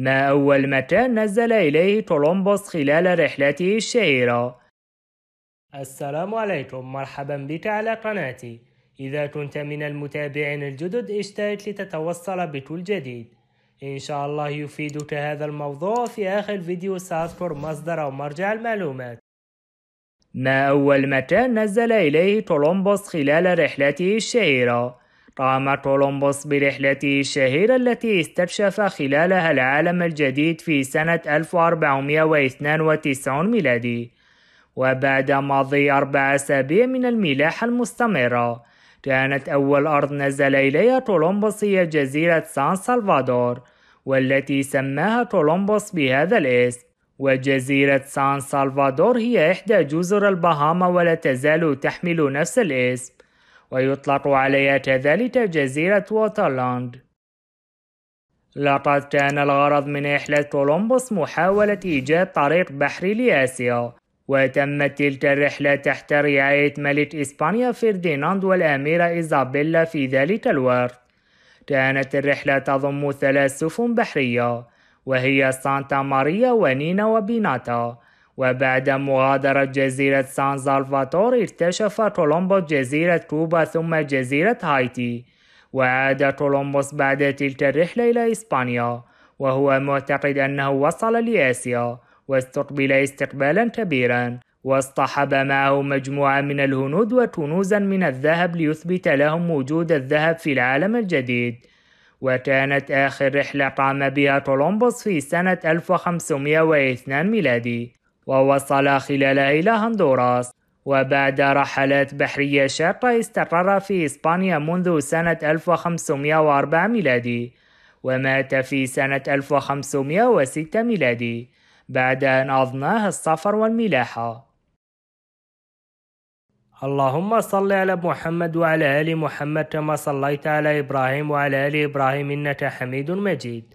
ما أول مكان نزل إليه كولومبوس خلال رحلته الشهيرة السلام عليكم مرحبا بك على قناتي إذا كنت من المتابعين الجدد اشترك لتتوصل بكل جديد إن شاء الله يفيدك هذا الموضوع في آخر فيديو سأذكر مصدر أو مرجع المعلومات ما أول مكان نزل إليه كولومبوس خلال رحلته الشهيرة قام كولومبوس برحلته الشهيرة التي استكشف خلالها العالم الجديد في سنة 1492 ميلادي وبعد مضي أربع أسابيع من الملاحة المستمرة كانت أول أرض نزل إليها كولومبوس هي جزيرة سان سلفادور والتي سماها كولومبوس بهذا الاسم وجزيرة سان سلفادور هي إحدى جزر البهاما ولا تزال تحمل نفس الاسم ويطلق عليها كذلك جزيرة ووترلاند لقد كان الغرض من رحلة كولومبوس محاولة إيجاد طريق بحري لآسيا وتمت تلك الرحلة تحت رعاية ملك إسبانيا فرديناند والأميرة إيزابيلا في ذلك الوقت كانت الرحلة تضم ثلاث سفن بحرية وهي سانتا ماريا ونينا وبيناتا وبعد مغادرة جزيرة سان سالفاتور اكتشف كولومبوس جزيرة كوبا ثم جزيرة هايتي وعاد كولومبوس بعد تلك الرحلة إلى إسبانيا وهو معتقد أنه وصل لآسيا واستقبل استقبالا كبيرا واصطحب معه مجموعة من الهنود وكنوزا من الذهب ليثبت لهم وجود الذهب في العالم الجديد وكانت آخر رحلة قام بها كولومبوس في سنة 1502 ميلادي ووصل خلالها إلى هندوراس وبعد رحلات بحرية شاقة استقر في إسبانيا منذ سنة 1504 ميلادي ومات في سنة 1506 ميلادي بعد أن أضناه السفر والملاحة اللهم صل على محمد وعلى آل محمد كما صليت على إبراهيم وعلى آل إبراهيم إنك حميد مجيد